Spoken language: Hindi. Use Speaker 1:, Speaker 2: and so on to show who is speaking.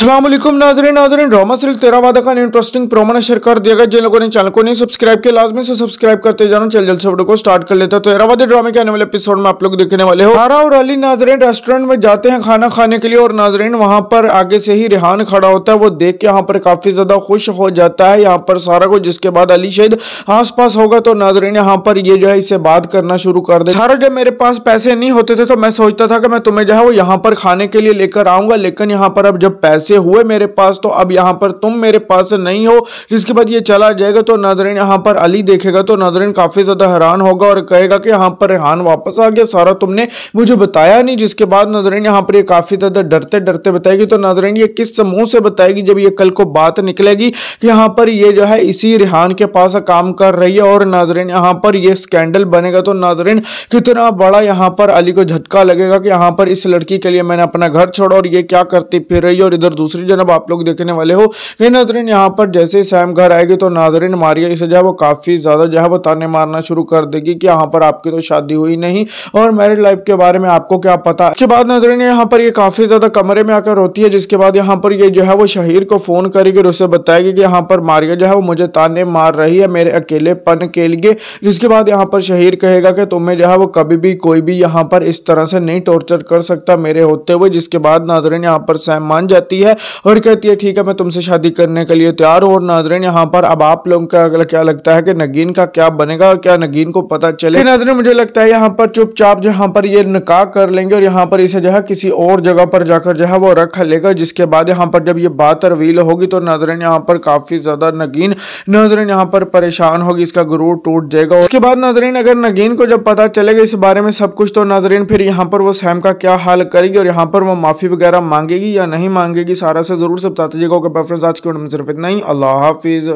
Speaker 1: असलम नाजरीन नाजरीन ड्रामा सिर्फ तेरा वादा का इंटरेस्टिंग प्रोमो ने शेयर कर दिया गया जिन लोगों ने चैनल को नहीं सब्सक्राइब किया लाजमी से सब्सक्राइब करते जाना चल जल्द से वीडियो को स्टार्ट कर लेता तो वादे ड्रामे के आने वाले एपिसोड में आप लोग देखने वाले हो हारा और अली नाजरीन रेस्टोरेंट में जाते हैं खाना खाने के लिए और नाजरीन वहाँ पर आगे से ही रिहान खड़ा होता है वो देख के यहाँ पर काफी ज्यादा खुश हो जाता है यहाँ पर सारा को जिसके बाद अली शहीद आस पास होगा तो नाजरीन यहाँ पर ये जो है इसे बात करना शुरू कर दे सारा जब मेरे पास पैसे नहीं होते थे तो मैं सोचता था कि मैं तुम्हें जो है वो यहाँ पर खाने के लिए लेकर आऊंगा लेकिन यहाँ पर अब जब पैसे पैसे हुए मेरे पास तो अब यहाँ पर तुम मेरे पास नहीं हो जिसके बाद ये चला जाएगा तो नाजरीन यहाँ पर अली देखेगा तो नाजरीन काफ़ी ज़्यादा हैरान होगा और कहेगा कि यहाँ पर रेहान वापस आ गया सारा तुमने मुझे बताया नहीं जिसके बाद नाजरीन यहाँ पर ये काफ़ी ज़्यादा डरते डरते बताएगी तो नाजरीन ये किस समूह से बताएगी जब ये कल को बात निकलेगी कि यहाँ पर ये जो है इसी रिहान के पास काम कर रही है और नाजरीन यहाँ पर ये स्कैंडल बनेगा तो नाजरीन कितना बड़ा यहाँ पर अली को झटका लगेगा कि यहाँ पर इस लड़की के लिए मैंने अपना घर छोड़ा और ये क्या करती फिर रही और इधर दूसरी जनब आप लोग देखने वाले हो कि नाजरीन यहाँ पर जैसे सैम घर आएगी तो नाजरीन मारिया इसे जो है वो काफ़ी ज़्यादा जो है वो ताने मारना शुरू कर देगी कि यहाँ पर आपकी तो शादी हुई नहीं और मैरिड लाइफ के बारे में आपको क्या पता उसके बाद नाजरीन यहाँ पर ये काफ़ी ज़्यादा कमरे में आकर रोती है जिसके बाद यहाँ पर ये जो है वो शहीर को फ़ोन करेगी और उसे बताएगी कि यहाँ पर मारिया जो है वो मुझे ताने मार रही है मेरे अकेलेपन के लिए जिसके बाद यहाँ पर शहीर कहेगा कि तुम्हें जो है वो कभी भी कोई भी यहाँ पर इस तरह से नहीं टॉर्चर कर सकता मेरे होते हुए जिसके बाद नाजरीन यहाँ पर सैम मान जाती है रही है और कहती है ठीक है मैं तुमसे शादी करने के लिए तैयार हूँ और नाजरन यहाँ पर अब आप लोगों का क्या लगता है कि नगीन का क्या बनेगा क्या नगीन को पता चले नाजरन मुझे लगता है यहाँ पर चुपचाप जहाँ पर ये निकाह कर लेंगे और यहाँ पर इसे जो है किसी और जगह पर जाकर जो है वो रख लेगा जिसके बाद यहाँ पर जब ये बात तरवील होगी तो नाजरन यहाँ पर काफ़ी ज़्यादा नगीन नाजरन यहाँ पर परेशान होगी इसका गुरूर टूट जाएगा उसके बाद नाजरीन अगर नगीन को जब पता चलेगा इस बारे में सब कुछ तो नाजरीन फिर यहाँ पर वो सैम का क्या हाल करेगी और यहाँ पर वो माफ़ी वगैरह मांगेगी या नहीं मांगेगी की सारा से ज़रूर से बताते जाएगा ओके बाय फ्रेंड्स आज के वीडियो में सिर्फ इतना ही अल्लाह हाफिज़